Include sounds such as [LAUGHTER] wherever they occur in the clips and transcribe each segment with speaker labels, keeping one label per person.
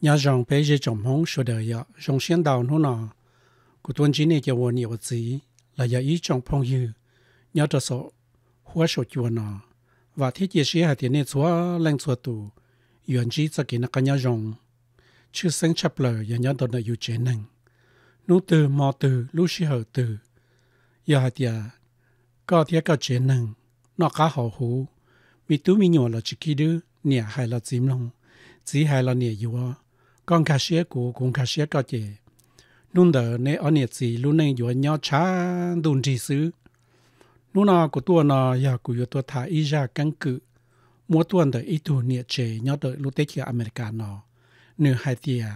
Speaker 1: nhà rong bé dễ trồng hong sửa đời ya rong xiên đào nó nọ của tuân chỉ này cho vua nhiều gì là ya ý trồng phong như nhà trở sợ hóa sổ chùa nọ và thiết chế sĩ hạt tiền này xóa lên xóa tù yên chí cho cái nó cái nhà rong chứ sinh chập lờ ya nhà đồn đại yêu chế năng nú từ mò từ lú sĩ hở từ ya hạt ya có thiết có chế năng nó cá hậu hú mi tú mi nhỏ là chỉ kia đứa nhà hay là chim long chỉ hay là nhà yêu con cá xía của cũng cá xía có chị nung đỡ nè ở nhiệt gì luôn này vừa nhau cha đun trì xứ lúc nào của tôi nó giờ của tôi thả ý ra căn cứ mua tuần đợi ít tuổi nhiệt chế nhau đợi lúc tết kia America nó nửa hai tia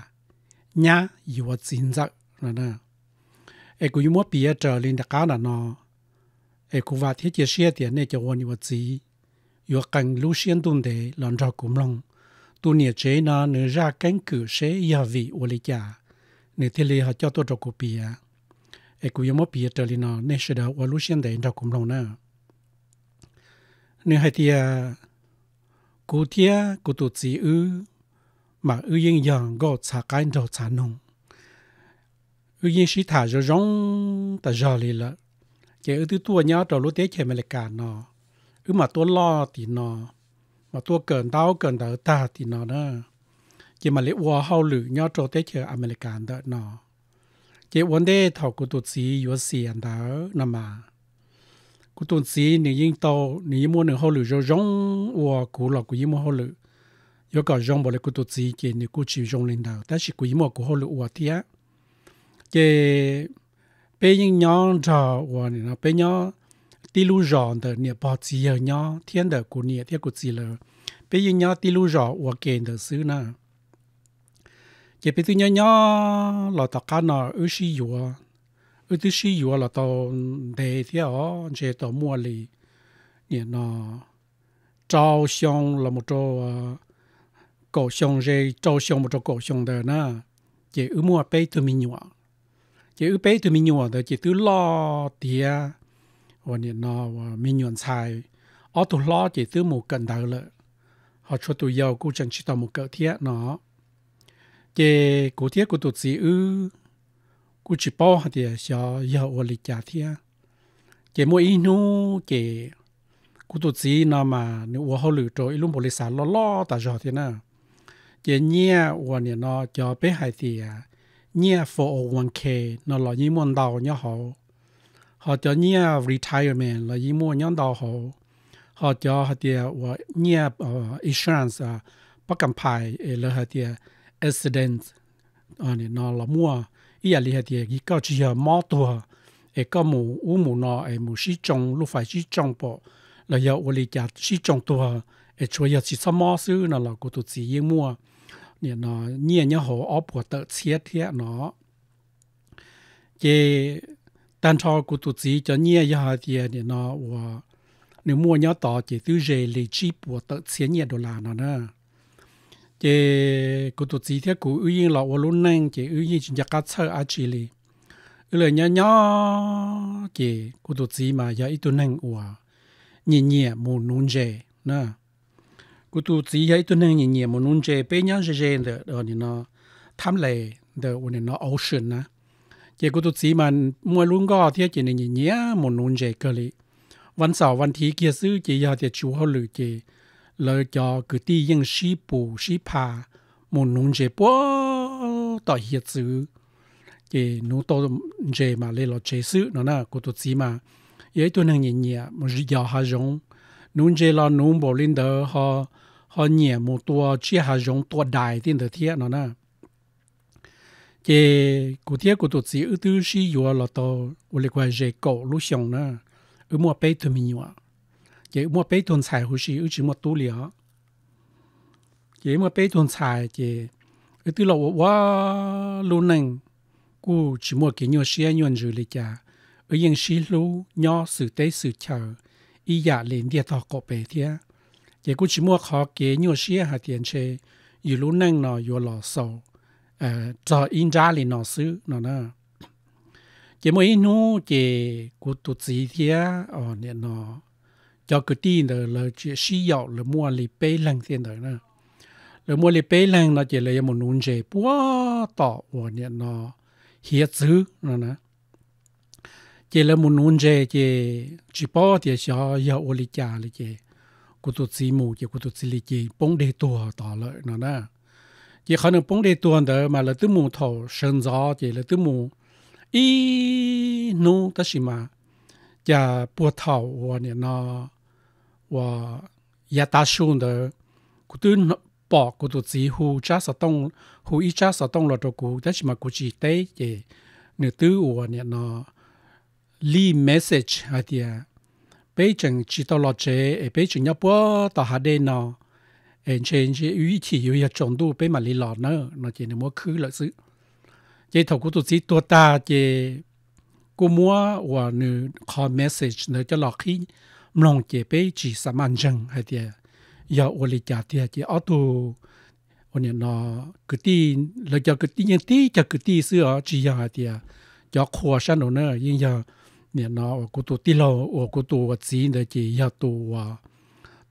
Speaker 1: nhà vừa chín giờ rồi nè ai cũng mua bia trở lên đặc cá nè, nó ai cũng vào thiết chế xe tiền này cho quan vừa chỉ vừa cần lúc xuyên tuần để làm cho cũng lòng tu nia chế na nữ ra cánh cử sẽ ya vị ô lê cha nữ thế lê họ cho tôi trọc cổ bìa e cú yếm bìa trở lên nó nên sẽ đâu ô lú xiên đấy trọc cùng lòng nè nữ hai tia cú tia cú tu chỉ ư mà ư yên yang gõ xả cái đồ xả nông ư yên sĩ thả rồi rong ta giờ lì lợ chỉ ư tư tua nhau trầu lú tế chè mà lại cả ư mà tua lo thì nó mà tua cẩn đau cẩn đỡ ta thì nó đó chỉ mà lấy ua hao lử nhau trâu tế chờ American đó nó chỉ vấn đề thảo của tụt sĩ yếu sĩ đó nằm mà của tụt sĩ nếu yên tàu nếu mua nửa hao lử cho rong ua của lọ của yên mua hao lử yếu cả rong bỏ lại của tụt sĩ chỉ nếu của chỉ rong lên đầu ta chỉ của yên mua của hao lử ua thì á chỉ bây giờ nhau cho ua này nó bây giờ tí lu rò đờ nè bỏ chỉ ở nhỏ thiên đờ của nè thiên của chỉ lờ bây giờ nhỏ tí lu rò của kèn đờ xứ nè chỉ bây giờ nhỏ nhỏ là tao cá nọ ư sĩ yua ư tư sĩ yua là tao đề thiên ó chỉ tao mua lì nè nọ trao xong là một trâu cổ xong rồi trao xong một trâu cổ xong đờ nè chỉ ư mua bây tụi mình nhua chỉ ư bây tụi mình nhua đờ chỉ tứ lo tiền và nó sai chỉ đầu họ cho tụi yêu cũng chẳng chỉ tao một cỡ thiết nó chế cụ thiết của tụi sĩ ư cụ chỉ bỏ họ thì cho giàu ở lịch giả thiết chế mỗi inu chế cụ tụi sĩ nó mà nếu ở họ lựa trội lúc một lịch sản lo lo ta cho thế nè chế nhia và nè nó cho bé hai thì nhia for one k nó lo những môn đầu nhá họ họ cho nhia retirement là gì mua nhóm đào họ họ cho họ thì và nhia insurance à bắc cầm phải là họ thì accident à này nó là mua ý là họ thì cái câu chuyện mỏ tua cái câu mù u mù nó cái mù sĩ trồng lúc phải sĩ trồng bỏ là giờ u lý chặt sĩ trồng tua cái chuối giờ chỉ sao mỏ xứ nó là cô tụt chỉ yên mua này nó nhia nhia họ ốp của tờ chia thiệt nó cái cho 但朝古肚子就捏一下的呢，那我你 mua nhau tỏ chỉ thứ rề lì chi bùa tự xé nhẹ đồ là nó nè chỉ cụ tụt gì thế cụ ưu yên lọ ô luôn nang chỉ ưu yên chỉ cá sơ á chỉ lì ưu lời nhỏ nhỏ chỉ cụ tụt gì mà giờ ít tuần nang ủa nhẹ nhẹ mù nôn rề nè cụ tụt gì giờ ít tuần nang nhẹ nhẹ mù nôn rề bé nhỏ rề rề rồi nó tham lệ rồi nó ocean sườn nè chỉ có tụt xí mà mua luôn gò thì chỉ nên nhỉ một nôn dễ cơ lý วันเสาร์วันที่เกียซื้อจียาเตียชูเขาหรือเจเลยจอคือตียังชีปูชีพาหมุนนุนเจปัวต่อเฮียซื้อเจนูโตเจมาเลยเราเจซื้อเนาะนะกูตุจีมาเย้ตัวหนึ่งเงียมันยาหาจงนุนเจเรานุนบอลินเดอร์ฮอฮอเงียมูตัวเชียหาจงตัวใดที่เดอเทียเนาะนะ chế cụ thể của tổ chức ưu tư sĩ yếu là tàu và lại qua dễ cổ lúc xong nữa ở mua bê thôi mình nhỏ chế mua bê thôn xài hồ sĩ ưu chỉ mua tú liệt chế mua bê thôn xài chế ưu tư là quá luôn nâng cụ chỉ mua cái nhiều xe nhuận rồi lại chả ở yên sĩ lú nhỏ sự tế sự chờ ý giả lên địa thọ cổ bê thế chế cụ chỉ mua khó cái nhiều xe hạt tiền chế yếu luôn nâng nó yếu lò sầu cho in ra lên nó sư nó nè chỉ mỗi nu chỉ cụ tụ chỉ thế ở nè nó cho cái tin rồi là chỉ sử dụng là mua lì bê lăng tiền rồi nè rồi mua lì bê lăng nó chỉ là một nụ chế búa tỏ ở nè nó hiết chữ nó nè chỉ là một nụ chế chỉ chỉ bỏ thì cho yêu ô lì cha lì chế cụ tụ chỉ mù chỉ cụ tụ chỉ lì chỉ bông đề tổ tỏ lợi nó nè chỉ khả năng bóng đi tuần đó mà là tứ mù thầu sơn gió chỉ là tứ mù ý nu ta xí mà chả bùa thầu và nè nó và ya ta xuân đó cụ tư bỏ cụ tư chỉ hù cha sợ tông hù ý cha sợ tông là đồ cụ ta xí mà cụ chỉ tế chỉ nửa tứ và nè nó li message hay thì bây chẳng chỉ tao lo chế bây chẳng nhớ bữa tao hà đây nó and change ý chỉ yêu chọn đủ bên mà lý lọ nữa nó là mua khứ lợi sự chế thầu của tụi chỉ tua ta chế mua và nữ call message nữa cho lọ khi mong chế bé chỉ sắm ăn chăng hay thì ya ô lý trả thì chế ở tụ ô nó cứ tí lợi cho cứ tí nhân tí cho cứ tí chỉ ya thì cho khua sang nữa nữa nhưng nó của tụi tí lọ của tụi chỉ nữa chỉ ya tụ à,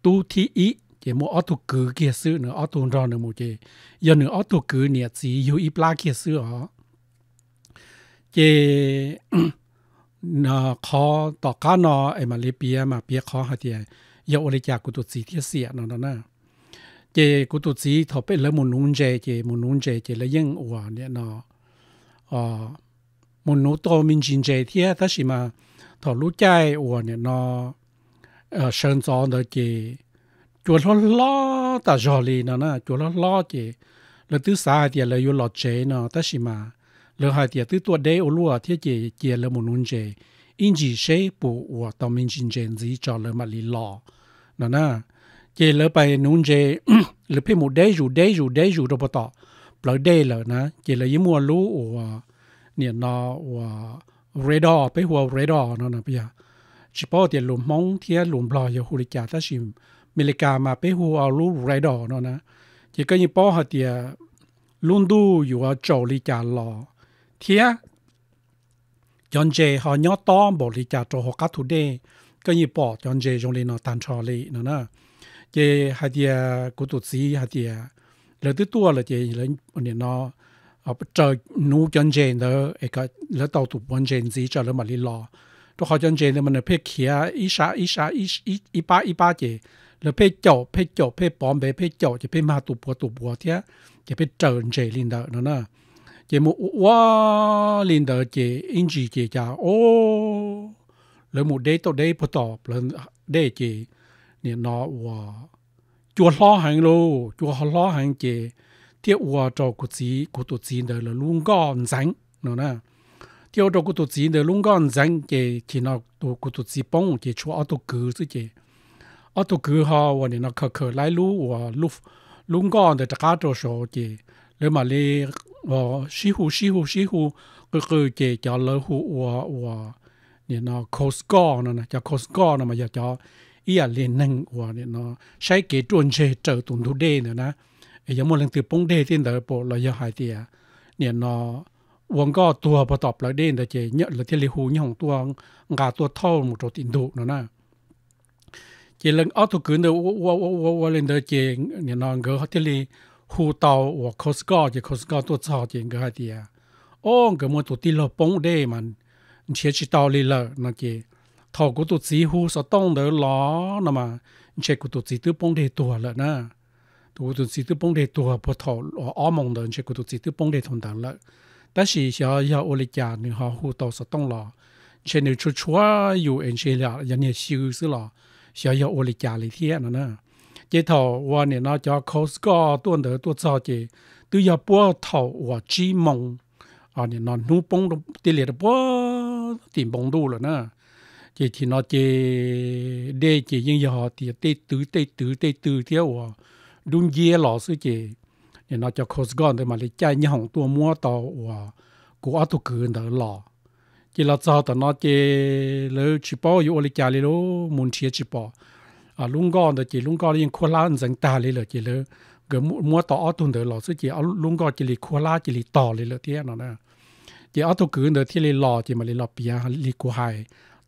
Speaker 1: tu thi ý จมออตุกือเกียซื้อเนือออตุนรอนมูเจยันเนือออตุกือเนี่ยสีอยู่อีปลาเกียซื้อหอเจนอคอต่อก้านอไอมาเลเปียมาเปียคอฮะเจยาอุลิจากุตุสีเทียเสียนอนนะเจกุตุสีถอเป็แล้วมุนุนเจเจมุนุนเจเจแล้วยังอวนเนี่ยนาออมุนุโตมินจินเจเทียถ้ชิมาถอรู้ใจอวนเนี่ยนาเออเชิญซอนเดเจจวนล้อตาจอลีนะนะจวนล้อเจแล้วตื้อสาเตียเลยอยู่หลอดเจเนาะตัชิมาเลยหายเตียตื้อตัวเดอลัวเที่เจ เจเลมุนุนเจ อินจีเชปูวัวตอมินจินเจนซีจอเลมาลีลอนะนะเจเลยไปนุนเจหรือพี่มูเด้อยู่เด้อยู่เด้อยู่ตัวปตอปล่อเได้เลยนะเจเลยยิมัวรู้ว่าเนี่ยนอว่าเรดอไปหัวเรดอเนาะนะพี่อะชิปอเตียหลุมมองเทียหลุมปลอยยาฮูริกาตัชิมมริกามาเปหูเอาลูไรดอเนาะนะจีก็ยิ่งป้อหฮเตียลุนดูอยู่เอาโจลีจารอเทียจอนเจหอย่อต้อมบริจาโจหกัตทุเด ก็ยิ่งป้อจอนเจจงเลนอตันชอลีเนาะนะ เจฮัเตียกุตุสีฮัเตียเหลือตัวเลยเจเลยวเนี่ยเนาะเจอนูจอนเจนเด้อไอ้ก็แล้วเตาตุบอนเจนซีเจอแล้วมาลีรอตัวเขาจอนเจเนี่ยมันเพี้ยเขียอีชาอีชาอิอีอีป้าอีป้าเจแล้วเพ่เจาะเพ่เจาะเพ่ปอมเบเพ่เจาะจะเพ่มาตุบัวตุบัวเทียจะเพ่เจริญเจลินเดอร์นั่นน่ะจะมูว่าลินเดอร์เจอินจีเจจ้าโอ้แล้วมูเดตเดพอตอบแล้วเดเจเนี่ยนอว่าจัวล้อหังโลจัวล้อหังเจเทียว่าจอกุจีกุตุจีเดอร์แล้วลุงก้อนสังนั่นน่ะ tiêu đồ của tụt gì để lúng con răng chế chỉ nó đồ của tụt gì bông chế chúa auto cứ chứ chế อัตุคือฮาวันนี้นะเขาเคยไล่ลู่ว่าลูฟลุงก้อนแต่ก้าตัวโฉจีเรื่องมาเลยอชิฮูชิฮูชิฮูก็คือเจจาเลหูว่าว่าเนี่ยนะโคสก้อนนะจะโคสก้อนมาอยาจะอีอะเรียนหนึ่งว่าเนี่ยนะใช้เกจวนเชเจอตุนทุเดเนี่ยนะไอ้ยังมันเรื่องตื่นปุ่งเดทินเดอร์ปอเราอยหายเตียเนี่ยนะวงก็ตัวประตอบเราเด่นแต่เจเนี่ยเราที่เลหูนี่ของตัวงาตัวเท่าหมดตินดุเนาะนะจีเรื่องออทุกคืเดียวาวาวาเรื่องเดียวเจงเนี่ยนอนเกขาที่รีหูเตาว่าคอสก็จีคอสก็ตัวชอเจงกอให้เดียโอ้เกิดมันตัวตีลเป้งได้มันเชื่อชิตาลีละนะเจทอกุตุสีหูสะต้องเดือดล้อนะมา เชื่อกุตุสีตัวป้งได้ตัวละนะตัวกุตุสีตัวป้งได้ตัวพอทอออมงเดินเชื่อกุตุสีตัวป้งได้ทนดังละ แต่สิเชียาโอเลียหนี่งหูเตาสะต้องลอเชื่อหนึ่งชัวรอยู่เอ็นเชียร์ยันเนี่ยชิวสิละ小要我的家里天了呢。这头我呢那叫 cos 个多得多少节，都要波头我追梦啊，你那努崩都得了的波顶崩度了呢。这天那这这这应也好，这这都这都这都这我中间老师这，你那叫 cos 个的嘛，你家你行多摸到我，我都跟得了。จีลาจอตอนนอเจเลยชิปออยู่อลิจาเลยโลมุนเชียชิปออาลุงก้อนเดจีลุงก้อนยังคัวลาอันสังตาเลยเลยจีเลยเกิดมัวต่ออัตุนเดหล่อสิจีเอาลุงก้อนจีลีคัวลาจีลีต่อเลยเลยทียนั่นนะจีเอัตุกืนเดที่เลยหล่อจีมาเลยหล่อเปียหลีกูไฮ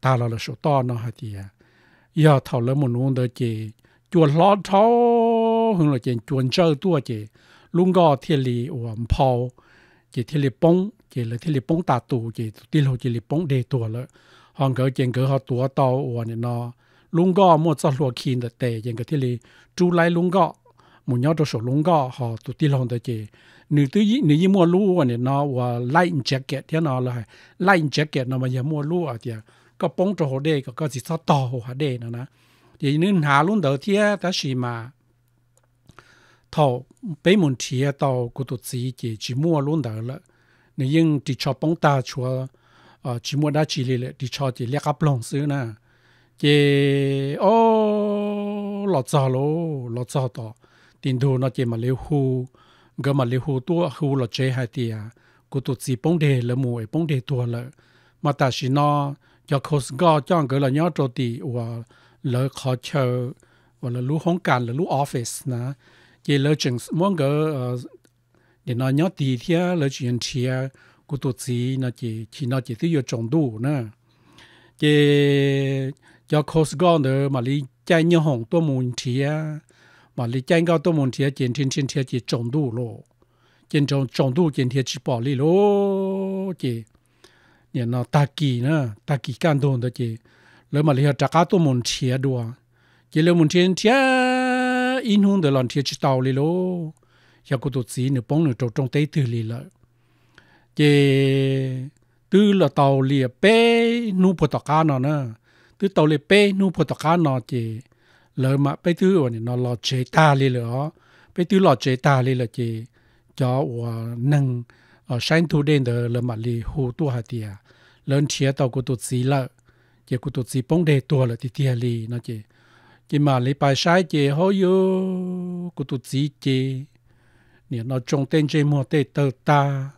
Speaker 1: ตาเราเลยสุดต้อนนะฮะเทีย่าเท่าเลยมุนวงเดจีจวนล้อท้อหึงเลยจีจวนเจอตัวจีลุงก้อนเทียนลีอวมพอจีที่ลิปงจีเลยท่ลิปงตาตูจีติโลจิลิปงเดตัวเลยห้องเกิดเจงเกิดหอตัวตออวนเนี่ยนอลุงก็มดสลัวคินแต่เจงเกิดที่ลิจูไลลุงก็มุนยอดตัวสลุงก็หอตุวติลองตัวเจหนึ่งตัวยี่หนึ่งยี่มัวรู่เนี่ยนอว่าไลน์แจ็คเก็ตเที่นอเลยไลน์แจ็คเก็ตเนอมันยังมัวรู้อ่ะเดียก็ปงตัวเดก็ก็จีซอตอหอเดนะนะเดี๋ยวนึ่งหาลุงเดอเทียแต่ชีมา thầu bế môn chia à, tàu của tụt sĩ chỉ chỉ mua luôn đó là nếu nhưng đi cho bóng ta chúa ờ, chỉ mua đã chỉ lệ đi cho chỉ lấy áp lồng xứ na chỉ ô lọt giò lô lọt giò tỏ tiền đồ nó chỉ mà liêu hù gỡ mà liêu hù tua hù lọt chế hai tia của tụt sĩ bóng đề là mùa bóng đề tua là mà ta chỉ nó cho khô gò cho gỡ là nhớ trâu tì và lỡ khó chờ và là lú hóng cản là lú office na ye lo chừng muốn go để nó nhớ tí thia lo chuyện chia của tổ chí nó chỉ chỉ nó chỉ tiêu trọng đủ nè ye cho cost gone nữa mà lý chạy nhớ hỏng tôi muốn chia mà lý chạy cao tôi muốn chia chiến chiến chiến chia chỉ trọng đủ lộ chiến trọng trọng đủ chiến chia chỉ bỏ lý lộ chỉ เนี่ยนอตากีนะตากีการโดนตัวจีแล้วมาเรียกจักรตัวมุนเชียดัวจีเรื่องมุนเชียเชียอินฮุนเดลอนเทียจิตาลีโลยากุตุสีนึ่ปงนึ่งโจงเตยตลีละเจ ตือละตาเลียเป้นูพตกานอนะตือเตาเลเป้นูพตกานอเจเลยมาไปตือวันนี้นอลอเจตาลีเลยอ๋อไปตือลอเจตาลีละเจจะว่านั่งใช้นทูเดนเดอลมาลีหูตัวหัเตียเลนเทียเตากุตุสีละ เจกุตุสีปงเดตัวละติเตียลีนะเจ chỉ mà lấy bài sai chế họ yo cụ tụ chỉ chế nè nó trồng tên chế mua tê tơ ta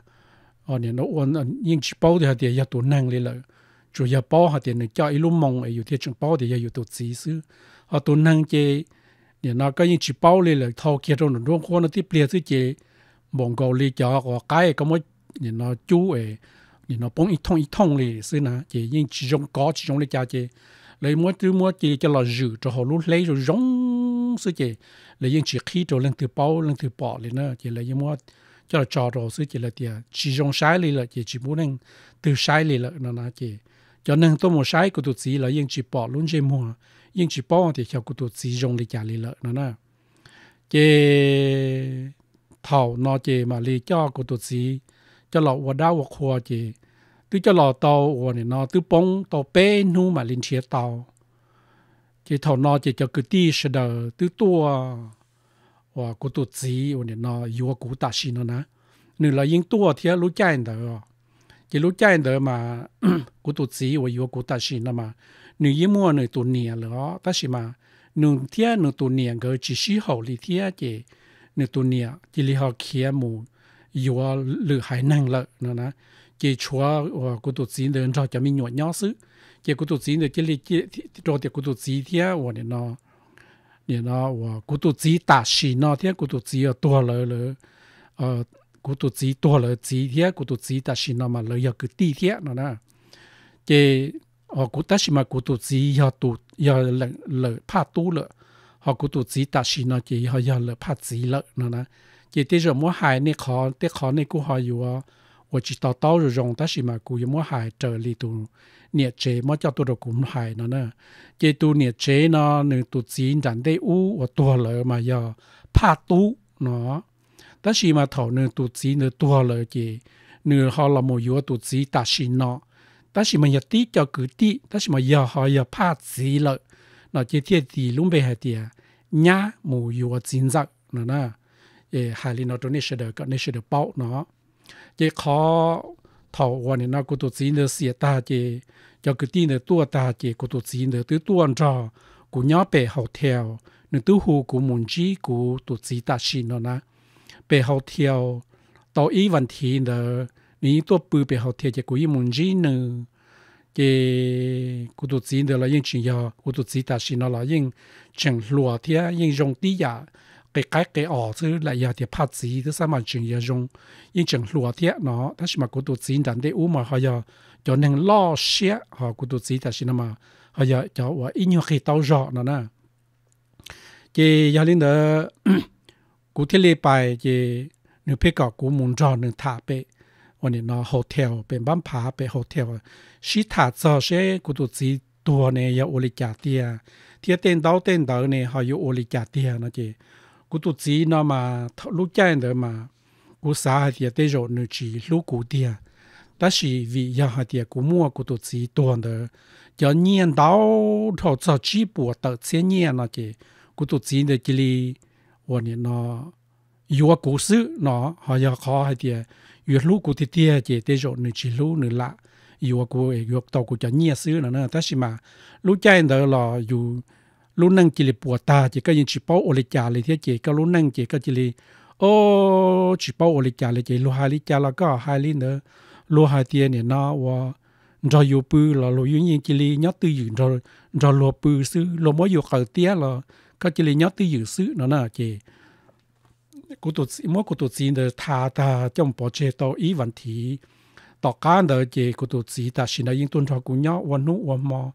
Speaker 1: ở ờ, nè nó ôn ờ, nhưng chỉ bảo thì hạt tiền tụ năng lấy rồi, chủ yếu bảo hạt tiền cho ít lúc mong ấy thì chúng bảo thì yếu tụ chỉ sư họ tụ năng chế nè nó có những chỉ bảo lấy rồi, thâu kia trong nó luôn nó tiếp liền sư chế bọn cầu lấy cho họ cái có mới, nè nó chú ấy nè nó bông ít thông ít thông lấy sư nè chế nhưng chỉ trong có chỉ trong lấy cha chế lấy mua từ mua chỉ cho là giữ cho họ lúc lấy rồi rong sự chỉ lấy những chỉ khi cho lên từ bao lên từ bỏ lên nữa chỉ lấy những mua cho là trò rồi sự chỉ là tiền chỉ dùng sai lên là chỉ chỉ muốn nên từ sai lên là nó nói chỉ cho nên tôi muốn sai của tụi chỉ là những chỉ bỏ luôn chỉ mua những chỉ bỏ thì theo của tụi chỉ rong lên trả lên là nó nè chỉ thầu nó chỉ mà lý cho của tụi chỉ cho là vào đau vào khoa chỉ tôi cho lò tàu và này nó tôi bông tàu bé nu mà lên chia tàu chỉ thầu nó chỉ cho cứ đi sờ đờ tôi tua và cô tôi chỉ và này nó yêu cũ ta xin nó nè nửa là yên tua thì lúc chạy đờ chỉ lúc chạy đờ mà [CLEARS THROAT] cô tôi chỉ và yêu cũ ta xin nó mà nửa yên mua nửa tuần nè nữa, ta xin mà nửa thiên nửa tuần nè cái chỉ xí hậu thì thiên chỉ nửa tuần nè chỉ li họ kia mù yêu lửa hải năng lợ nữa nè chỉ chúa và ờ, cụ tổ chính để cho cho mình nhỏ nhỏ sự chỉ cụ tổ chính để chỉ lý chỉ cho thì cụ tổ chính thì và nên nó nên nó và ờ, cụ tổ chính ta xin nó thì cụ tổ chính ở ờ, tua lỡ lỡ ờ cụ tổ chính tua lỡ chính thì cụ tổ chính ta xin nó mà lỡ giờ cứ đi thì nó nè chỉ họ cụ ta sĩ mà cụ tổ chính giờ tu giờ lỡ tu lỡ họ cụ tổ chính ta xin nó chỉ họ giờ lỡ 怕 chỉ lỡ nó nè chỉ tới giờ mua hai này khó tới khó này cũng họ อยู่我 chỉ tao tao rồi rong ta xí mà cú yêu mua hải trở lì tu nhiệt chế mà cho tụ đồ cũng hải nó nè chế tu nhiệt chế nó nửa tụ chín chẳng đây u và tua lỡ mà giờ pa tú nó ta xí mà thầu nửa tụ chín nửa tua lỡ chế nửa họ là một yếu tụ chín ta xí nó ta xí mà giờ tí cho cứ tí ta xí mà giờ họ giờ pa gì lỡ nó chế thiệt thì lúc về hải tiệt nhá một yếu chín giặc nó nè hải lì nó trong nè sẽ được cái nè sẽ được bao nó chế khó thầu hoàn nên nó tổ chí nữa xịa ta chế cho cứ tua ta chế cụ tổ chí nữa tứ tuôn trò cụ nhỏ bề theo nữa tứ hù cụ muốn chí cụ tổ chí ta xin nó na bề theo tàu ý văn thị nữa ní tua bự bề theo chế cụ ý muốn chí nữa chế cụ tổ chí nữa là những chuyện nhỏ cụ tổ chí ta xin nó là những chẳng lùa thế những dòng tí giả dạ cái cái cái ở chứ lại giờ thì sao mà chuyện giờ dùng nhưng chẳng lùa tiếc nó ta mà cố tụ chín đàn để u mà họ giờ cho nên lo xé họ cố tụ chín ta mà họ giờ cho và ít nhiều khi tao rõ nó nè chỉ giờ lên đó cố thiết lập bài chỉ nếu biết cả cố muốn rõ nếu thả bể วันนี้เนาะโฮเทลเป็นบ้านผาเป็นโฮเทลชิถาจอเชกุตุจีตัวเนี่ยยาโอลิจาเตียเทียเต้นเต้าเต้นเต้าเนี่ยเขาอยู่โอลิจาเตียนะจี cú tụ chỉ nó mà lúc chạy nữa mà cú xả địa tế rồi nữa chỉ lúc cú tiền đó là vì nhà hạt địa cú mua cú tụ chỉ tuần nữa cho nhiên đau thọ cho chỉ bùa tờ xe nhiên nó chỉ cú tụ chỉ để chỉ li ổn định nó yếu cú sự nó họ giờ khó hạt địa yêu lúc cú tiền tiền chỉ tê rồi nữa chỉ lúc nữa lạ Yêu cú yêu tàu cú cho nhiên sự nữa nữa đó là mà lúc chạy nữa là yêu lúc năng chỉ ta chỉ có những chỉ bao ổ lịch lại thế chỉ có lúc năng chỉ có chỉ là ô chỉ bao ổ lịch lại chỉ lúc hai lịch trả là có hai lịch nữa lúc hai tiền này nó và rồi yêu bự là lúc yêu nhiên chỉ là nhớ tư dưỡng rồi rồi lúc bự sư lúc mới yêu cầu tiền là có chỉ là nhớ tư dưỡng sư nó là chỉ cụ tổ mỗi cụ tổ chức là thà ta trong bộ chế độ ý vấn thị tỏ đời chỉ cụ tổ chức ta xin là những tuần tra của nhau và nụ và mò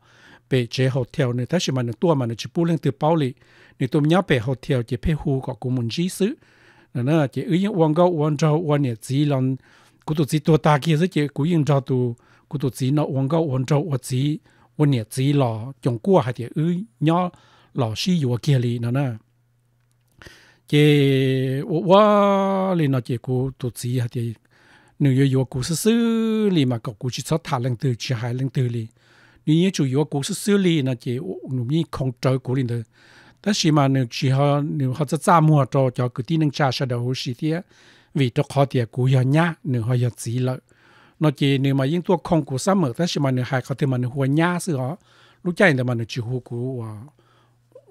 Speaker 1: bể chế hotel này ta chỉ mà nó tua mà nó chỉ bu lên từ bao lì nếu tôi nhớ bể hotel chỉ phê hu có cùng một chỉ xứ nó chỉ ý những quan gấu quan trâu quan nhẹ chỉ lòng cụ tụ chỉ tua ta kia rất chỉ cụ yên trâu tụ cụ tụ chỉ nó quan gấu quan trâu quan chỉ quan nhẹ chỉ lò chồng chỉ ý nhớ lò xí dùa kia lì nó nè chỉ qua lì nó chỉ cụ tụ chỉ hay chỉ nếu yêu yêu cụ sư sư lì mà cậu cụ chỉ sót thả lần từ chỉ hai lần từ lì chủ yếu nếu như 你也主要股市 xử 理那些农民控制股里头。但是嘛，你只好你或者咋么着，叫个地能加上的好些的，为着好点股要伢，你还要自了。那些你嘛因做控股什么，但是嘛你还搞点嘛你还伢是哦，lúc chạy thì mà nó chỉ hô cú và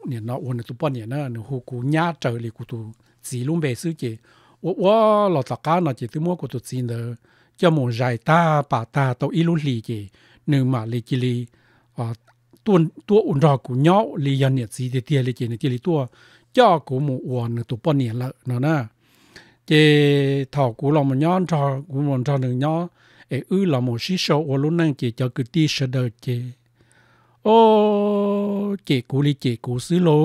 Speaker 1: nên nó ôn tụ bọn nên nó hô cú nhá trời lì cú tụ chỉ luôn về sư chị ô ô lọ tạc cá nó chỉ tụ mua cú tụ chỉ nữa cho một giải ta bà ta tàu ít luôn lì chị nếu mà lì chỉ lì à tuôn tua ổn của nhau lì dân nhiệt gì thì tiền lì chỉ tua cho của một uẩn tụ bao nhiêu lợ nó na chế thảo của lòng một nhon trò của một trò đường nhon ế ư là một sĩ sâu ô lúc năng chế cho cứ ti sơ ô chế cú lì chế cú xứ lô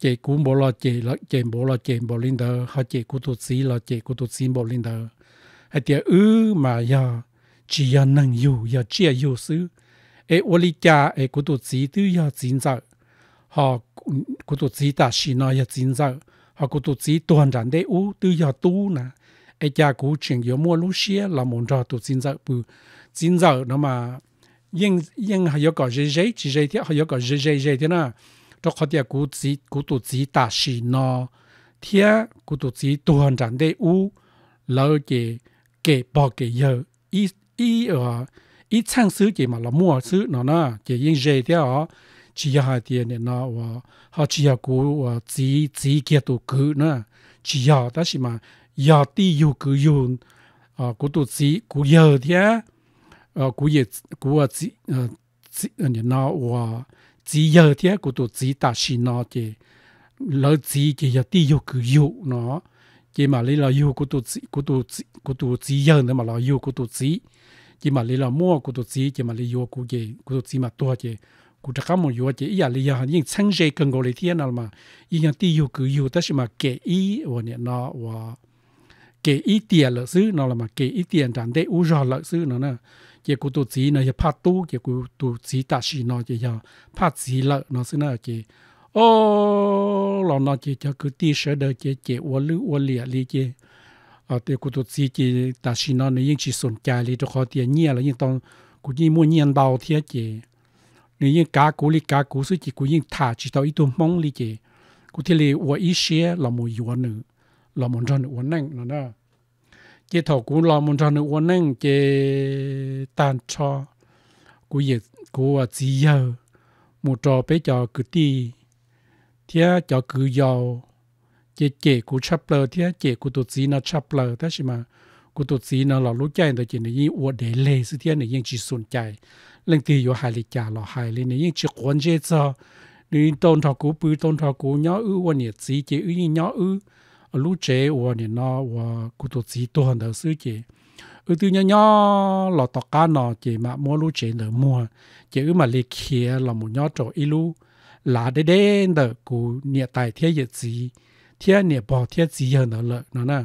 Speaker 1: chế cú bộ lo chế lo chế bộ lo chế bộ linh đờ họ chế cú tụt xí lo chế cú tụt xí bộ linh đờ hay tiệt ư mà giờ chỉ ya năng yêu ya chỉ ya yêu sư e ô li cha e cụ tổ chỉ tư ya chính giáo họ cụ tổ chỉ ta xí nó ya chính giáo họ cụ tổ chỉ toàn rằng để u tư ya tu nè e cha cụ chuyện yếu mua lúc xia là muốn cho tổ chính giáo bù chính giáo nó mà nhưng nhưng họ có dễ dễ chỉ dễ thế họ có dễ dễ dễ thế nào cho họ tiệt cụ chỉ cụ tổ chỉ ta xí nó thế cụ tổ chỉ toàn rằng để u lỡ cái cái bỏ cái giờ ít 一呃一唱诗节嘛，老莫诗那那就用热掉哦，只要还点呢那我好只要古我自自己都古呢，只要但是嘛，要地有古有啊，古都自古有天，呃古也古我自呃自你那我自有天古都自大是那的，老自己要地有古有那。chỉ mà lấy là yêu của tụi chỉ của tụi chỉ của tụi chỉ dân nữa mà là yêu của tụi chỉ chỉ mà lấy là mua cụ tổ chí chỉ mà lấy vô cụ gì cụ tổ chí mà tua gì cụ chắc không vô gì ý là lấy hàng những sáng chế cần gọi thiên nào mà ý là tiêu cứ yêu tất mà kể ý và nè nó và kể ý tiền lợi sư nó là mà kể ý tiền chẳng để u rõ lợi sư nó nè chỉ cụ tổ chí nó là phát tu chỉ cụ tổ chí ta chỉ nó chỉ là phát sĩ lợi nó sư nó chỉ ô lòng nó chỉ cho cứ tiêu sợ đời chỉ chỉ uo lư uo lìa lì chỉ เอาเตียกูตัวซีจีตาชินอนยิ่งชีสนใจเลยตัวคอเตียเงียแล้วยิ่งต้องกูยิ่งมั่วเงียนเบาเทียเจนี่ยิ่งกากูลิกากูซื้อจีกูยิ่งถ่าจีตอาอีตัวมองลิเจกูที่เลยอวอีเชียเรามูยวนหนึ่งเรามุนจอนอวนนั่งนั่นนะเจถอกูเราหมุนจอนอวนนั่งเจตันชอกูเหยียกูว่าจีเยอหมูจอไปจอกูตีเทียจอกูยาว chế chế của chapler thì chế của tổ chức nó chapler thế chứ mà của tổ chức nó là lúc chạy đó chỉ này uo để lệ sự thế này nhưng chỉ sụn chạy lần thứ yếu hai lịch giả là hai lý này nhưng chỉ quan chế cho nên tôn thọ cũ bự tôn thọ cũ nhỏ ư uo nhiệt chỉ chế ư nhỏ ư lúc chế uo này nó uo của tổ chức tôi hành đầu sự chế ư tư nhỏ nhỏ là tọt cá nó chỉ mà mua lúc chế nữa mua chế ư mà lý kia là một nhỏ trội ilu là đế đen đó của nhiệt tài thế nhiệt sĩ thiết nè bỏ thiết gì hơn nó lợi nó nè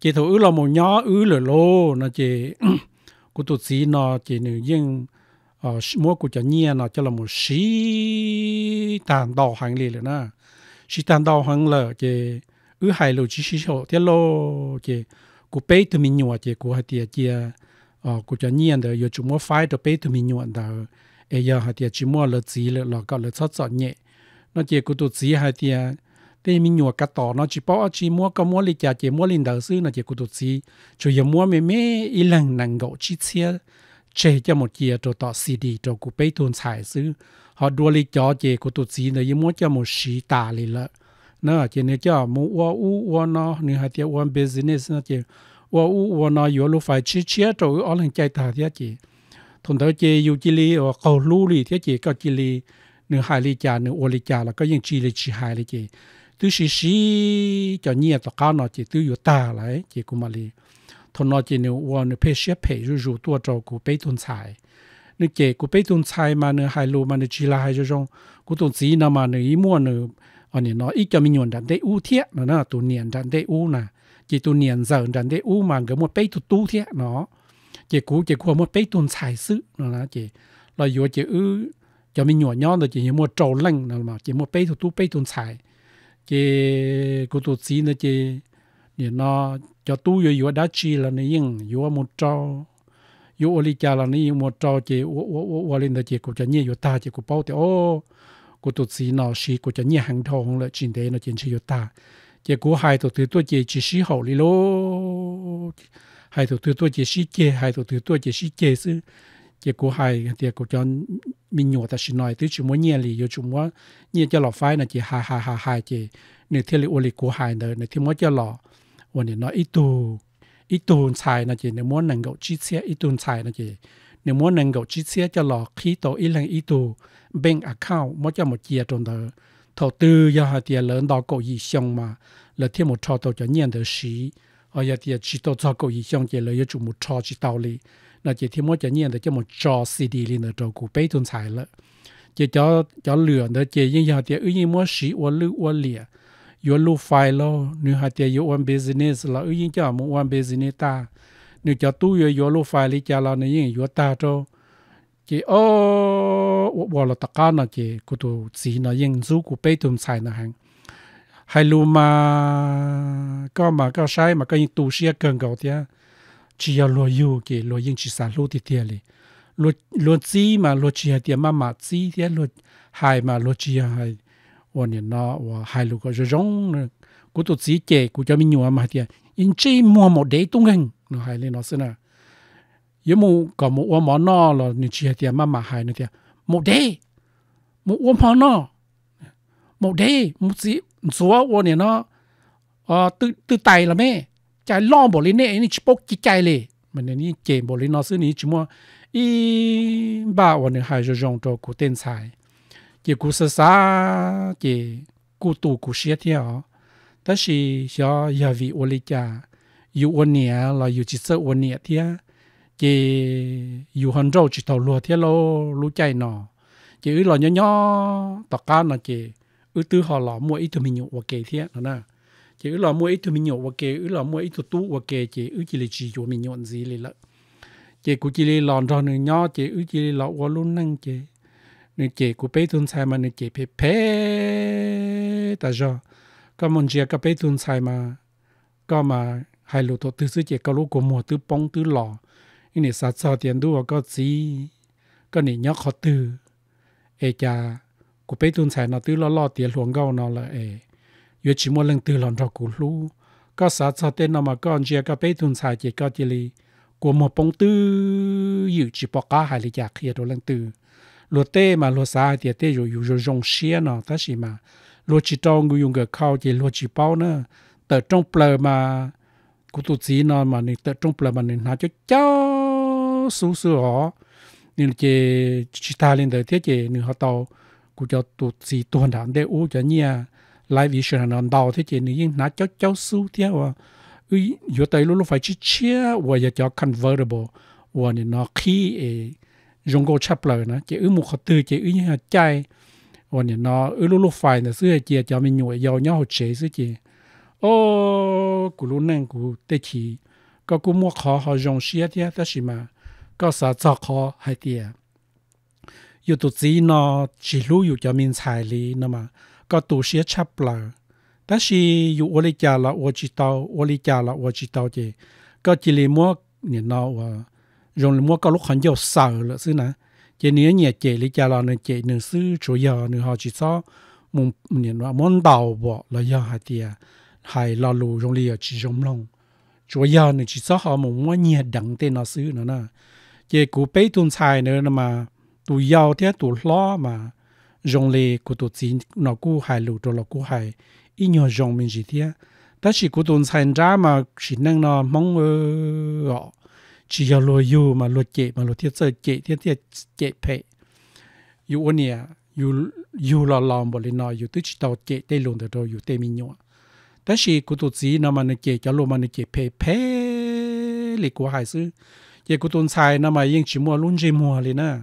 Speaker 1: chỉ thủ ứ là một nhỏ ứ lửa lô nó chỉ của tụt xí nó chỉ nữ riêng ờ mua của cho nhia nó cho là một sĩ tàn đỏ hàng lì rồi nè sĩ tàn đỏ hàng lợ chỉ ứ hai lô chỉ xí chỗ thiết lô chỉ của bê từ mình nhua chỉ của hai tia chia ờ của cho nhia rồi giờ chúng mua phải cho bê từ mình nhua đó ấy giờ hai tia chỉ mua lợt gì lợt lợt có lợt sót sót nhẹ nó chỉ của tụt xí hai tia thì mình nhua cá tỏ nó chỉ bỏ chỉ mua có mua lịch chỉ mua linh đầu sư nó chỉ cụ tục gì chủ yếu mua mấy mấy ít lần nặng gỗ chi chia chế cho một chia cho tỏ cd cho cụ bê tuần xài sư họ đua lịch cho chỉ cụ tục gì nữa mua cho một sĩ tà lì lợ nó chỉ nếu cho mua u u u nó nếu hai tiếng u business nó chỉ u u u nó yếu lúc phải chi chia cho ở lần chạy thà thế chỉ thùng tới chế yêu chi li và cầu lưu li thế chỉ có chi li nửa hai li trà nửa ô li trà là có những chi li chỉ hai li chỉ tư sĩ sĩ cho nhiên tao cá nó chỉ tư yếu ta lại chỉ cũng mà li thôn nó chỉ nếu uo nếu phê xếp phê rủ rủ tua trâu cụ bê tuần xài nếu chỉ cụ bê tuần xài mà nếu hai lô mà nếu chỉ là hai cho rong cụ tuần xí nó mà nếu ý mua nếu ở nên nó ít cho mình nhuận đạn đế u thiết nó nó tu niệm đạn đế u nè chỉ tu niệm giờ đạn đế u mà cái một bê tu tu thiết nó chỉ cụ chỉ cụ một bê tuần xài sự nó là chỉ là yếu chỉ ư cho mình nhuận nhau rồi chỉ mua trâu lăng nó mà chỉ mua bê tu tu bê tuần xài chế cô tổ sĩ nó chế để nó cho tu yo yo đã chi là này nhưng yo một trâu yo oli cha là này một trâu chế o o o lên đó chế cô cho nhẹ yo ta chế cô bảo thì ô cô tổ sĩ nó xí cô cho nhẹ hàng thong là chín thế nó chín chi yo ta chế cô hai tổ thứ tôi chế chỉ xí hậu đi lô hai tổ thứ tôi chế xí chế hai tổ thứ tôi chế xí chế sư chỉ của hai thì của cho mình nhổ ta xin nói tới chúng muốn nhẹ lì yo chúng muốn nhẹ cho lọ phai là chỉ hai hai hai hai chỉ nếu thiên lì ô lì của hai nữa nếu thiên muốn cho lọ วันนี้เนาะอีตูอีตูนชายนะจีเนี่ยม้วนหนังเกาชิเซียอีตูนชายนะจีเนี่ยม้วนหนังเกาชิเซียจะหลอกขี้โตอีหลังอีตูเบ่งอักเข้ามั่จะหมดเจียตรงเธอทอตือยาเตียเลินดอกกอีชงมาแล้วเที่ยวหมดทอโตจะเนียนเธอสีเอายาเตียชิโตทอกอีชงเจเลยจุหมดทอชิเตาลี là chỉ thêm một chữ nhiên để cho một trò CD lên ở trâu cụ bấy tuần xài lợ chỉ cho cho lửa đó chỉ như giờ thì ưu nhiên mua sĩ ô lưu ô lìa yếu lưu phai lo nếu hai tiền yếu one business là ưu nhiên cho một one business ta nếu cho tu yếu yếu lưu phai lý là nếu nhiên ta cho chỉ ô bỏ là tất cả nó chỉ cụ tu chỉ nó yên du cụ bấy tuần xài hay lưu mà có mà có sai mà có những tu sĩ cần cầu thế chỉ có lo yêu cái lo yên chỉ sản lô thì thiệt li lo lo chi mà lo chi hay thì mà mà chi thì lo hai mà lo chi hay và nên nó và hai lúc có rong Cú tôi chỉ chế cú cho mình nhiều mà thì in chi mua một đế tung hình nó hay lên nó xin à yếu mu có một ô món nó là nên chỉ hay thì mà mà hai nữa thì một đế một ô món nó một đế một gì số ô này nó ờ tự từ tay là mẹ chạy lo bỏ lên này chỉ bốc chỉ chạy lệ mình nên chạy bỏ lên nó xứ chỉ mua y ba và nên hai giờ rong cho tên xài chỉ cụ sơ xa chỉ cụ tù cụ xia theo tất sĩ cho giờ vị ô lê cha dù ô nè là dù chỉ sợ ô nè thế chỉ dù hòn rau chỉ tàu lúa thế lô lú chạy nọ chỉ là nhỏ nhỏ tọt cá nọ ư tư họ lọ mua ít thì mình nhụ ok thế nọ nè chỉ ứ lò mua ít tụi mình nhậu hoặc kể ứ lò mua ít tụi tú hoặc kể chỉ ứ chỉ là chỉ cho mình nhậu gì lì lợ chỉ cũng chỉ là lòn rồi nữa nhỏ chỉ ứ chỉ là lọ qua luôn năng chỉ nữa chỉ cũng bé tuần sai mà nữa chỉ bé phê ta cho có một chuyện cái bé tuần sai mà có mà hai lô tụi từ xứ chỉ có lô của mùa từ bông từ lò nên sát sao tiền đua có gì có nè nhóc khó từ ê cha cũng bé tuần sai nó từ lọ lọ tiền luồng gạo nó là ê yo chỉ mua lần từ lòng cho cụ lu có xã cho tên nó mà con chia có bé tuần xài chỉ có chỉ li của một bông tư yêu chỉ bỏ cá hai li chả kia đồ lần từ luật tê mà luật xã thì tê rồi rồi rong xia nó ta gì mà luật chỉ trong người dùng cái khâu chỉ luật chỉ bao nữa tờ trong ple mà cụ tụ chỉ nó mà nên tờ trong ple mà nên nó cho cháu sú sú họ nên chỉ chỉ ta lên đời thế chỉ nên họ tàu cụ cho tụ chỉ tuần đảng để u cho nhia lại vì sự nó đào thế chỉ nên nã cháu cháu su thế và ui yo tay luôn phải chi chia và giờ cho convertible và nên nó khi e go chắp lời nó chỉ ư một tư chỉ ư như hạt chay và nên nó ư luôn phải là xưa chỉ cho mình nhồi dầu nhau chế xưa chỉ ô cú luôn nên cú tê chỉ có cú mua khó họ dùng xia thế ta xí mà có sợ cho khó hay tiền yêu tụt gì nó chỉ lưu yêu cho mình xài lý nó mà ก็ตูเสียชับเปล่าแต่ชีอยู่อลิจาละอวจิตาอลิจาละอวจิตาเจก็จิลิมัวเนี่ยนอว่ารงลิมัวก็ลุกขันเยาเสาละซื้อนะเจเนี้ยเนี่ยเจลิจาละเนี่ยเจหนึ่งซื้อชัวยาหนึ่งหอจิซ้อมุมเนี่ยว่ามอนดาวบ่ละยาหาเตียหายลาลูรงเลียจิจมลงชัวยาหนึ่งจิซ้อหอมุมว่าเนี่ยดังเตนอซื้อนะนะเจกูไปตุนชายเนื้อมาตูยาวเทียตูล้อมา dòng lệ của tổ chức nó cũng hài lụ rồi nó cũng hài ít nhiều dòng mình gì thế ta chỉ của tồn sản ra mà chỉ năng nó mong họ chỉ có lo yêu mà lo chế mà lo thiết sợ chế thiết thiết chế phệ yêu ôn nè yêu yêu lo lòng bỏ lên nó yêu tức chỉ tao chế tê luôn được rồi yêu tê mình nhọ ta chỉ của tổ chức nó mà nó chế cho lo mà nó chế phệ phệ lệ của hài sư chế của tồn sản nó mà yên chỉ mua luôn chỉ mua lên nè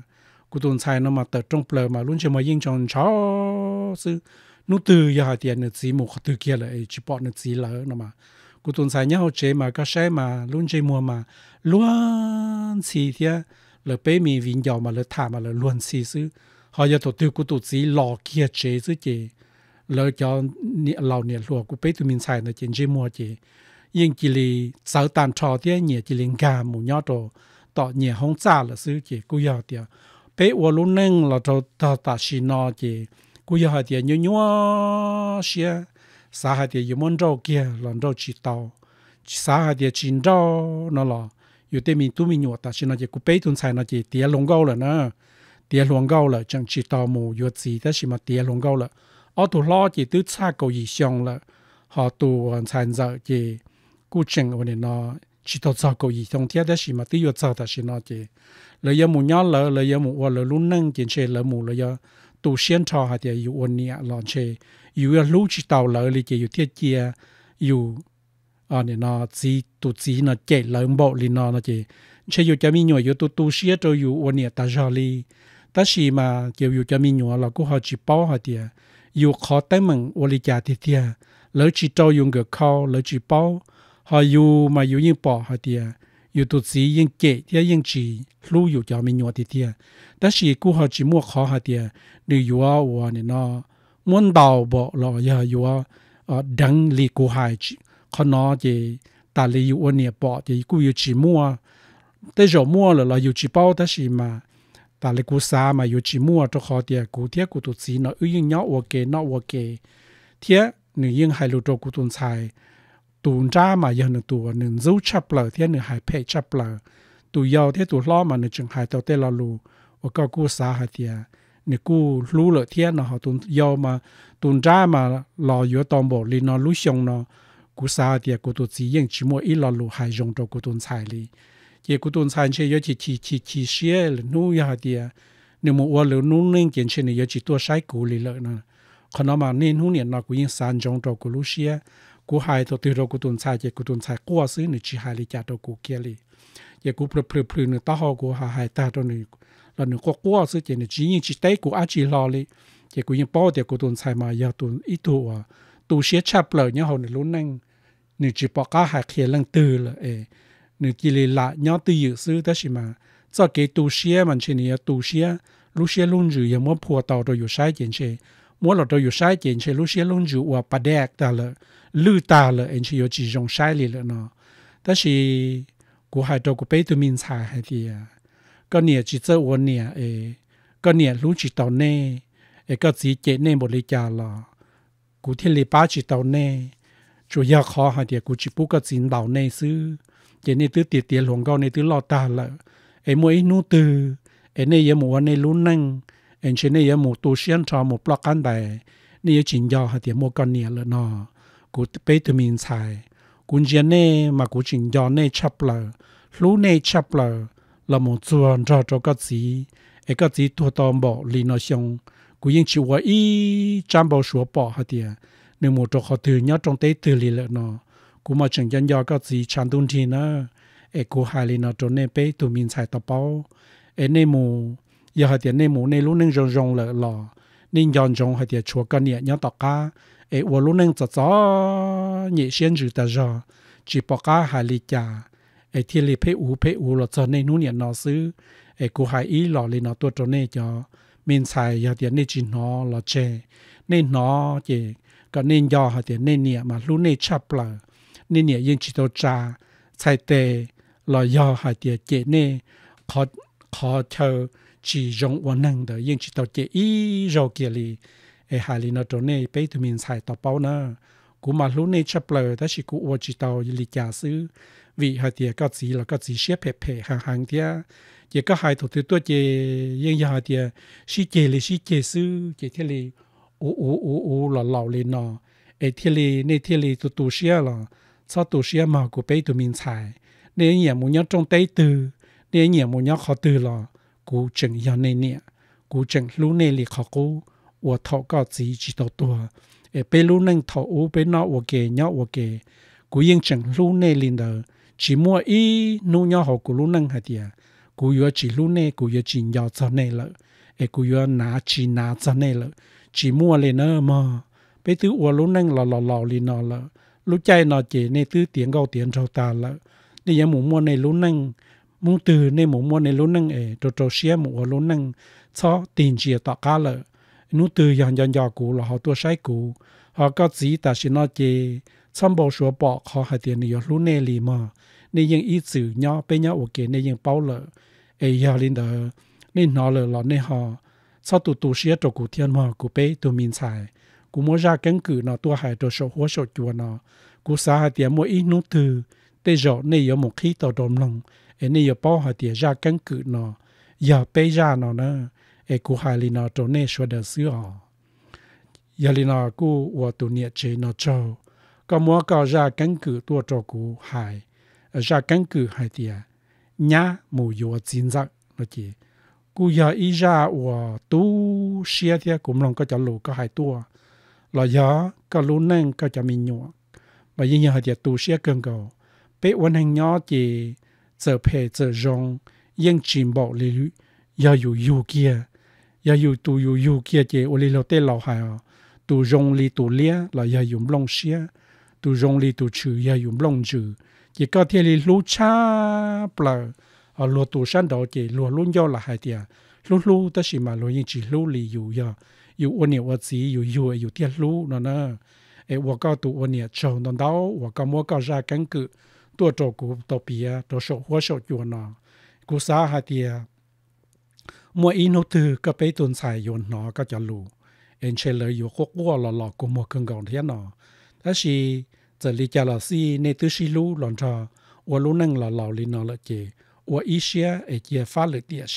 Speaker 1: กูตุนใช้นมาเติจงเปลือมาลุ้นเชมายิ่งจนชอซื้อนูตือยาเตียนสีหมูขตือเกียเลยชิปอดนสีเหลอนมากูตุนใช้เนาเจมาก็ใช้มาลุ้นเชมัวมาล้วนสีเทียเลยเป้มีวิญญามาเลยถามาเลยล้วนสีซื้อหอยาตัวตือกูตุนสีหลอเกียเจซื้อเจเลยจอเนี่ยเราเนี่ยหลัวกูเป้ตุมินใส่นะเจนเชมัวเจยิ่งกิลีสาวตานชอเทียเนี่ยกิลีงามหมูยอโตต่อเนี่ยห้องจ้าละซื้อเจกูยอเตีย bé wo lu neng là cho ta ta xì nó chị cú giờ hai tiền nhớ nhớ xia sa hai tiền yếm rau kia lần rau chỉ tàu sa hai tiền chỉ rau nó là yêu tên mình tu mình nhọ ta xì nó chị cú bé tuần sai nó chị tiền lồng gấu là nó tiền lồng gấu là chẳng chỉ tàu mù yêu gì ta xì mà tiền lồng gấu là ở tụ lo chị tứ xa cầu gì xong là họ tụ hoàn thành giờ chị cú chừng vấn đề nó chỉ tao sao cầu gì trong thiết đó chỉ mà tí vô sao ta chỉ nói chứ lời giờ mù nhớ lỡ lời giờ mù và lời luôn nâng chuyện chơi lỡ mù lời giờ tu xuyên cho hạt địa yêu ôn nhẹ lon chơi yêu lú chỉ tao lỡ lì chỉ yêu thiết kia, yêu à nè nó chỉ tu chỉ nó chạy lỡ bộ lì nó nó chỉ chơi yêu cho mi nhồi yêu tu tu xuyên cho yêu ôn nhẹ ta cho lì ta chỉ mà kiểu yêu cho mi nhồi là cũng họ chỉ bảo hạt địa, yêu khó tới mừng ôn lì chả thiết thiết lỡ chỉ cho dùng cái khó lỡ chỉ bảo họ dù mà dù như bỏ họ tiệt, à, dù tụt gì nhưng kệ thì à, nhưng chỉ lưu dù cho mình nhọt tiệt. thì sĩ à. chỉ họ chỉ mua khó họ tiệt, nếu dù à và này nó muốn đào bỏ lọ giờ dù à ờ, đăng lì cú hại chỉ khó nó thì ta lì dù anh này bỏ thì cú dù chỉ mua tới giờ mua là là dù chỉ bao ta sĩ mà ta lì cú xa mà dù chỉ mua cho họ tiệt, cú tiệt cú tụt gì nó ưu nhưng nhau ok nó ok Tiệt nếu nhưng hai lô cho cú tuần xài tù ra mà giờ nửa tù nửa dấu nửa hai phe chập lờ tù thế tù lo mà nửa chừng hai tàu tê lo và có cú nửa cú lú thế nó họ tù giờ mà tù ra mà lo giữa toàn bộ li nó lú xong nó cú xa tia cú tù chỉ riêng ít lo hai dùng cho cú tù xài li chỉ cú tù xài chơi giờ chỉ chỉ chỉ chỉ xe là nu ya hai tia nửa mua qua lửa nu nên kiện chơi nửa giờ chỉ tua sai cú còn nó mà nên hú niệm nó cũng yên sàn trong cho cú lú xe cú hai tổ tiêu rồi cú tuần sai chỉ cú tuần sai cua xứ nữa chỉ hai lì chả đâu cú kia lì chỉ cú phơi phơi phơi nữa tao họ cú hà hai ta đâu nữa là nữa có cua xứ chỉ nữa chỉ chỉ tay cú ăn chỉ lo lì chỉ cú những bao thì cú tuần sai mà giờ tuần ít thu tu sửa chập lờ nhau hồi nữa luôn năng nữa chỉ bỏ cả hai kia từ là ê nữa chỉ nhau từ dự xứ đó xí mà cho cái tu sửa mình chỉ tu sửa lúc sửa luôn rồi giờ muốn phù tàu rồi อยู่ sai chuyện gì mỗi lần tôi sai chỉ chỉ lúc xưa lông chú và bắt đẹp ta là lư ta là anh chỉ chỉ dùng sai lì là nó đó là của hai tôi của bé tôi mình xài hay thì à, có nhiều chỉ chơi uốn nhiều ấy có nhiều lúc chỉ tàu nè ấy có gì chế nè một lý trả là cụ thiên lý ba chỉ tàu nè chủ yếu khó hay thì à, cụ chỉ bút có gì đầu nè sư chế nè tứ tiệt tiệt luồng gạo, nè tứ lo ta là ấy mỗi nụ từ ấy nè giờ muốn nè lún năng anh chị này một tu sĩ cho một block căn bài này chính do hạt tiền một con nhà là nó cũng bé từ mình xài cũng giờ này mà cũng chính do này chấp là lũ này chấp là là một chuồn cho cho cái gì cái cái gì thua bỏ lì nó xong cũng yên chịu vậy trăm bao số bỏ hạt tiền nếu một chỗ họ từ nhớ trong tế từ lì là nó cũng mà chẳng dân cái gì chăn tuôn thì nó ai cũng hài lì nó chỗ này bé từ mình xài tập bao ai này một giờ họ tiền nên mũ nên lúc nên rong rong lợ nên giòn họ tiền chùa con nhẹ nhớ tọt cá ấy ủa lúc nên chọt chó nhẹ xuyên rửa chỉ bỏ cá hà lì chả ấy thiên lì phê ú phê ú cho nên nú nhẹ nó xứ ấy cô ý lọ lì nó tuột cho nên mình xài giờ tiền nên chỉ nó lọ chè nên nó chỉ còn nên do họ tiền nên nhẹ mà lúc nên chập lợ nên nhẹ yên chỉ tàu trà xài tề lọ do họ tiền chế nên khó khó chờ chỉ dùng quan năng đó yên chỉ tao chế ý rồi kia li e hà li nó trốn này bây tụi mình xài tao bao nè. cú mà lúc này chấp lời đó chỉ cú ô chỉ tạo li giả sư vì hai tiệt có gì là có gì xếp phê phê hàng hàng tiệt chỉ có hai thủ tiêu tôi chế yên giờ tiệt sĩ chế li sĩ chế sư chế thế li ô ô ô ô là lão li nọ. e thế li nè thế li tụi tụi xia là sao tụi xia mà cú bây tụi mình xài nên nhà muốn nhớ trong tay từ nên nhà muốn nhớ khó từ là cú chừng yo nê cú chừng lú nê lì khó cú ủa thọ có gì chỉ tổ tua ở e bên lú nâng thọ ú bên nó ủa kề nhó ủa kề cú yên chừng lú nê lì đờ chỉ mua y nu nhó họ cú lú nâng hạt tiệt cú yo chỉ lú nê cú yo chỉ yo cho nê lợ cú yo ná chỉ ná cho nê lợ chỉ mua lên nó mà bây tứ ủa lú nâng lò lò lò lì nó lợ lú chay nó chỉ nê tứ tiếng gâu tiếng ta lợ nên giờ mù mua nê lú nâng muốn từ nên muốn mua nên lún năng ấy trâu trâu xía muốn lún năng cho tiền chia tọa cá lợ nú từ dần dần dò cũ họ tua sai cũ họ có chỉ ta chỉ nói chê xong bộ sửa bỏ họ hay tiền nhiều lún nè lì mà nên những ý sự nhỏ bên nhau ok nên những bao lợ ấy giờ lên đó nên nó lợ là nên họ sau tụ tụ xía trâu cụ thiên mà cụ bé tụ mình xài cụ mua ra cánh cử nó tua hải trâu sổ hố sổ chùa nó cụ xa hai tiền mua ít nú từ tê rõ nên có một khí tàu đồm lòng em này bao họ tiền ra căn cứ nó giờ bây ra nó nữa em cũng hay là nó xóa được xứ giờ nó cũng và tụ nhiệt chế nó cho có mua có ra căn cứ tua cho cũng hay ra căn cứ hay tiền nhá mù yếu chính xác nó chỉ cú giờ ý ra của tu xe thì cũng lòng có chả lù có hai tua là gió có lú nâng có chả mình nhọ và như họ thì tu xe cần cầu bé uốn hành nhỏ chỉ 这配这容应进步利率要有优解，要有都有优解的，我哩老爹老海哦，都容里都叻，来要用弄些，都容里都去要用弄住，也搞天里路差不啦，啊路都山道的路路要了海的，路路但是嘛路应只路里有要，有我呢我自己有有有点路了呢，哎我搞都我呢从到到我搞我搞啥根据。ตัวโจกูตัวเปียตัวโฉหัวโฉจวนนอกูซาฮาเตียมัวอีนุตือก็ไปตุนใส่ยนหนอก็จะลูเอ็นเชลเลยอยู่คกวัวหล่อๆกูมัวกึ่งกองเทียนนอถ้าชีจะลีจาลอซีในตุชิลูหลอนทอวัวลูนั่งหล่อๆลีนอละเจวัวอีเชียเอเจียฟ้าหรือเตียเช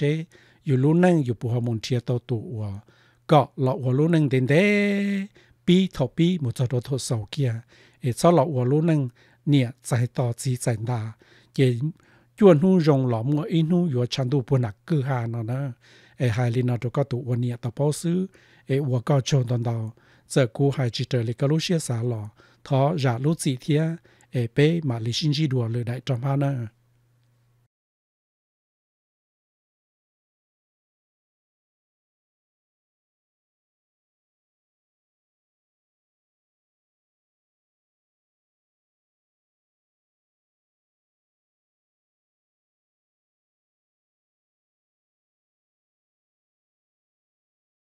Speaker 1: อยู่ลูนั่งอยู่ปูฮอร์โมนเทียเตาตัววัว ก็หล่อวัวลูนั่งเด่นเด้ปีทอปีมุจโดทศเสาเกีย เอซอหล่อวัวลูนั่งเนี่ยใจต่อจีใจตาเจจวนหูรงหลอมว่าอีนูอยู่ชันตูปนักกือหานะนะไอไฮลินาตัวก็ตัววันเนี่ยต่อพอซื้อไอวัวก็ชนตอนเดาเจอกูไฮจิเตอร์ลิกาลูเชียสาหล่อทออยากรู้สีเทียเอเป้มาลิชินจีดัวเลยได้จอมพานะ